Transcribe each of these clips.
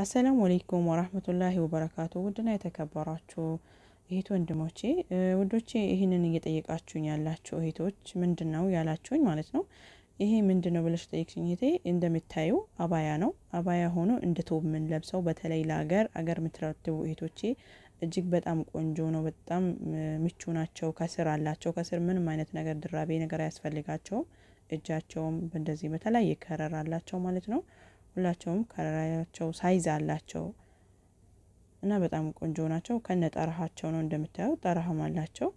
አሰላሙ አሌይኩም ወራህመቱላሂ ወበረካቱ። ውድና የተከበራችሁ እህት ወንድሞቼ፣ ውዶቼ ይህንን እየጠየቃችሁኝ ያላችሁ እህቶች ምንድን ነው ያላችሁኝ ማለት ነው። ይሄ ምንድን ነው ብለሽ ጠይቅሽኝ እህቴ። እንደምታዩ አባያ ነው። አባያ ሆኖ እንደ ቶብ ለብሰው በተለይ ለሀገር አገር የምትረትቡ እህቶቼ እጅግ በጣም ቆንጆ ነው። በጣም ምቹ ናቸው። ከስር አላቸው። ከስር ምንም አይነት ነገር ድራቤ ነገር አያስፈልጋቸውም። እጃቸውም እንደዚህ በተለያየ ከረር አላቸው ማለት ነው። ሁላቸውም ከለራቸው ሳይዝ አላቸው እና በጣም ቆንጆ ናቸው። ከነ ጠረሃቸው ነው እንደምታየው ጠረሃም አላቸው።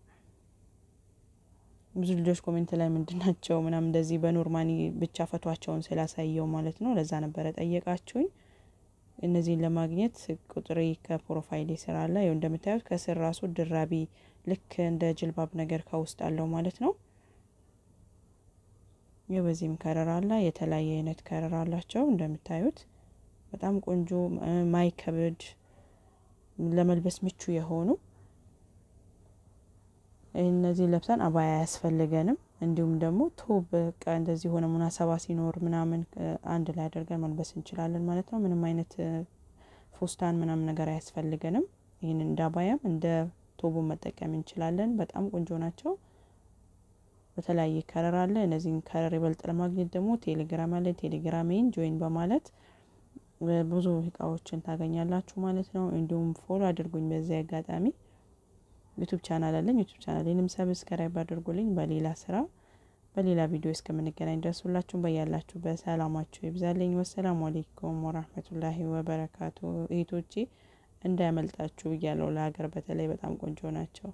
ብዙ ልጆች ኮሜንት ላይ ምንድናቸው ምናም እንደዚህ በኖርማኒ ብቻ ፈቷቸውን ስላሳየው ማለት ነው ለዛ ነበረ ጠየቃችሁኝ። እነዚህን ለማግኘት ቁጥሬ ከፕሮፋይል ስራ አለ። ይኸው እንደምታዩት ከስር ራሱ ድራቢ ልክ እንደ ጅልባብ ነገር ከውስጥ አለው ማለት ነው። ይህ በዚህም ከረር አለ። የተለያየ አይነት ከረር አላቸው እንደምታዩት በጣም ቆንጆ ማይከብድ ለመልበስ ምቹ የሆኑ እነዚህን ለብሰን አባያ አያስፈልገንም። እንዲሁም ደግሞ ቶብ በቃ እንደዚህ የሆነ ሙናሰባ ሲኖር ምናምን አንድ ላይ አድርገን መልበስ እንችላለን ማለት ነው። ምንም አይነት ፎስታን ምናምን ነገር አያስፈልገንም። ይህን እንደ አባያም እንደ ቶቦ መጠቀም እንችላለን። በጣም ቆንጆ ናቸው። በተለያየ ከረር አለ። እነዚህን ከረር ይበልጥ ለማግኘት ደግሞ ቴሌግራም አለ። ቴሌግራሜን ጆይን በማለት ብዙ እቃዎችን ታገኛላችሁ ማለት ነው። እንዲሁም ፎሎ አድርጉኝ። በዚህ አጋጣሚ ዩቱብ ቻናል አለኝ። ዩቱብ ቻናሌንም ሰብስክራይብ አድርጉልኝ። በሌላ ስራ በሌላ ቪዲዮ እስከምንገናኝ ድረስ ሁላችሁም በያላችሁበት ሰላማችሁ ይብዛልኝ። ወሰላሙ አሌይኩም ወራህመቱላሂ ወበረካቱ። እህቶቼ እንዳያመልጣችሁ እያለው ለሀገር በተለይ በጣም ቆንጆ ናቸው።